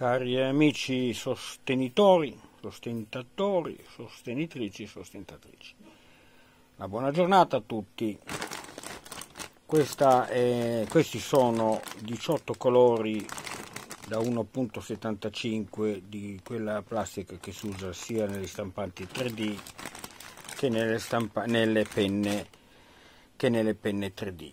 Cari amici sostenitori, sostenitatori, sostenitrici e sostenitatrici. Una buona giornata a tutti. È, questi sono 18 colori da 1.75 di quella plastica che si usa sia nelle stampanti 3D che nelle, stampa, nelle penne, che nelle penne 3D.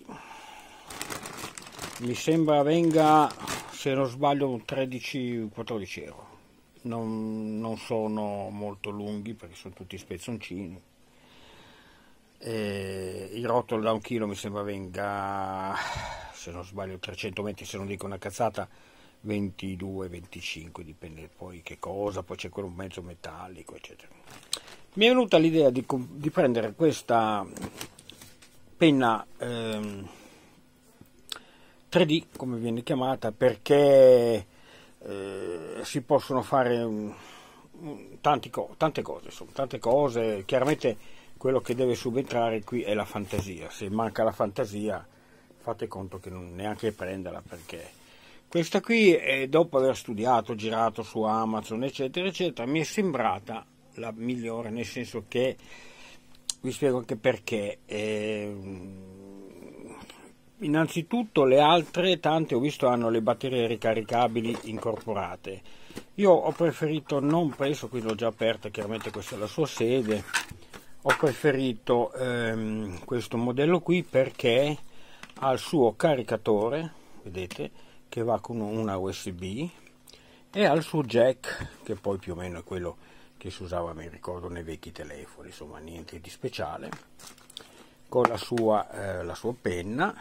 Mi sembra venga se non sbaglio 13-14 euro. Non, non, sono molto lunghi perché sono tutti spezzoncini. E il rotolo da un chilo mi sembra venga, se non sbaglio, 300 metri se non dico una cazzata, 22-25, dipende poi che cosa, poi c'è quello mezzo metallico, eccetera. Mi è venuta l'idea di, di prendere questa penna ehm, 3D, come viene chiamata, perché eh, si possono fare um, tanti co- tante cose, insomma, tante cose. Chiaramente quello che deve subentrare qui è la fantasia. Se manca la fantasia, fate conto che non neanche prenderla perché questa qui, è, dopo aver studiato, girato su Amazon, eccetera, eccetera, mi è sembrata la migliore, nel senso che vi spiego anche perché. Eh, Innanzitutto le altre, tante ho visto, hanno le batterie ricaricabili incorporate. Io ho preferito, non preso, qui l'ho già aperta, chiaramente questa è la sua sede, ho preferito ehm, questo modello qui perché ha il suo caricatore, vedete, che va con una USB e ha il suo jack, che poi più o meno è quello che si usava, mi ricordo, nei vecchi telefoni, insomma niente di speciale, con la sua, eh, la sua penna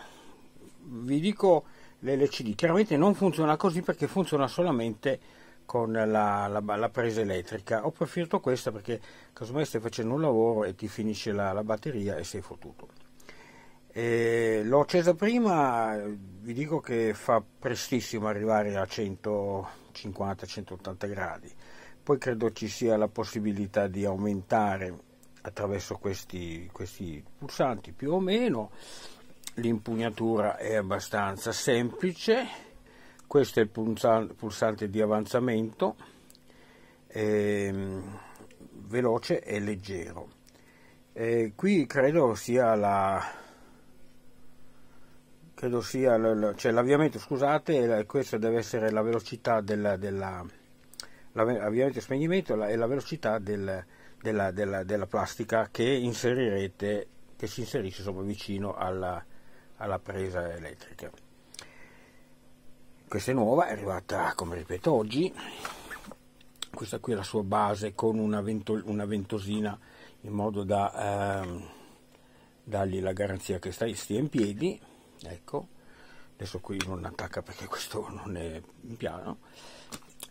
vi dico l'LCD, chiaramente non funziona così perché funziona solamente con la, la, la presa elettrica. Ho preferito questa perché casomai stai facendo un lavoro e ti finisce la, la batteria e sei fottuto. E l'ho accesa prima, vi dico che fa prestissimo arrivare a 150-180 gradi, poi credo ci sia la possibilità di aumentare attraverso questi, questi pulsanti più o meno l'impugnatura è abbastanza semplice questo è il pulsante di avanzamento ehm, veloce e leggero e qui credo sia la credo sia cioè l'avviamento scusate questa deve essere la velocità della, della l'avviamento e spegnimento e la velocità del, della, della, della, plastica che inserirete che si inserisce sopra vicino alla, alla presa elettrica. Questa è nuova, è arrivata come ripeto oggi, questa qui è la sua base con una, vento, una ventosina in modo da ehm, dargli la garanzia che stia in piedi, ecco, adesso qui non attacca perché questo non è in piano,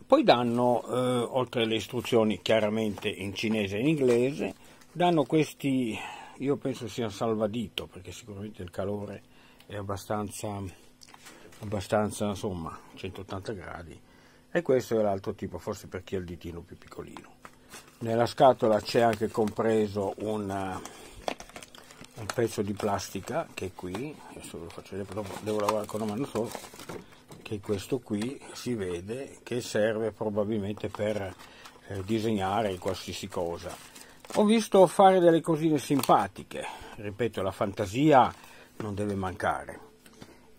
poi danno, eh, oltre alle istruzioni chiaramente in cinese e in inglese, danno questi, io penso sia salvadito perché sicuramente il calore è è abbastanza, abbastanza insomma 180 gradi e questo è l'altro tipo forse per chi ha il ditino più piccolino nella scatola c'è anche compreso una, eh, un pezzo di plastica che è qui adesso lo faccio vedere dopo devo lavorare con una mano solo che questo qui si vede che serve probabilmente per eh, disegnare qualsiasi cosa ho visto fare delle cosine simpatiche ripeto la fantasia non deve mancare.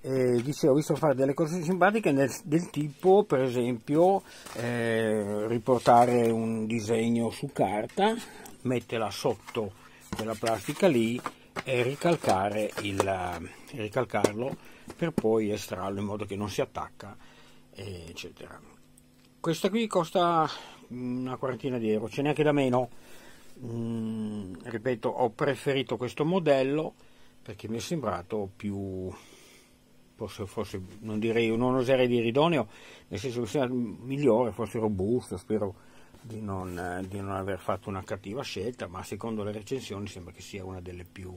E dicevo, ho visto fare delle cose simpatiche nel, del tipo, per esempio, eh, riportare un disegno su carta, metterla sotto quella plastica lì e ricalcare il, ricalcarlo per poi estrarlo in modo che non si attacca, eccetera. Questa qui costa mm, una quarantina di euro, ce n'è anche da meno. Mm, ripeto, ho preferito questo modello perché mi è sembrato più forse, forse non, direi, non oserei dire idoneo, nel senso che sia migliore, forse robusto, spero di non, di non, aver fatto una cattiva scelta, ma secondo le recensioni sembra che sia una delle più,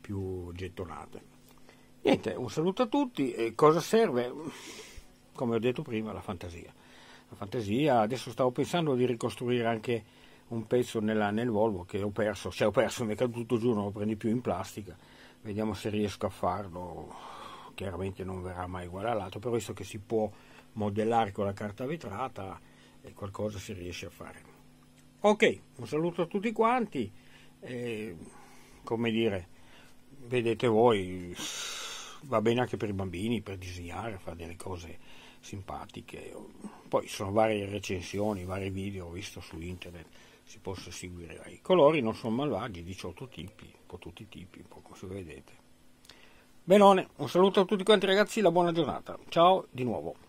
più gettonate. Niente, un saluto a tutti, e cosa serve? Come ho detto prima, la fantasia. La fantasia, adesso stavo pensando di ricostruire anche un pezzo nella, nel Volvo che ho perso, cioè ho perso, mi è caduto giù, non lo prendi più in plastica vediamo se riesco a farlo chiaramente non verrà mai uguale all'altro però visto che si può modellare con la carta vetrata qualcosa si riesce a fare ok un saluto a tutti quanti e, come dire vedete voi va bene anche per i bambini per disegnare fare delle cose simpatiche poi ci sono varie recensioni vari video ho visto su internet si possa seguire. I colori non sono malvagi, 18 certo tipi, un po' tutti i tipi, un po' come vedete. Benone, un saluto a tutti quanti ragazzi, la buona giornata. Ciao di nuovo.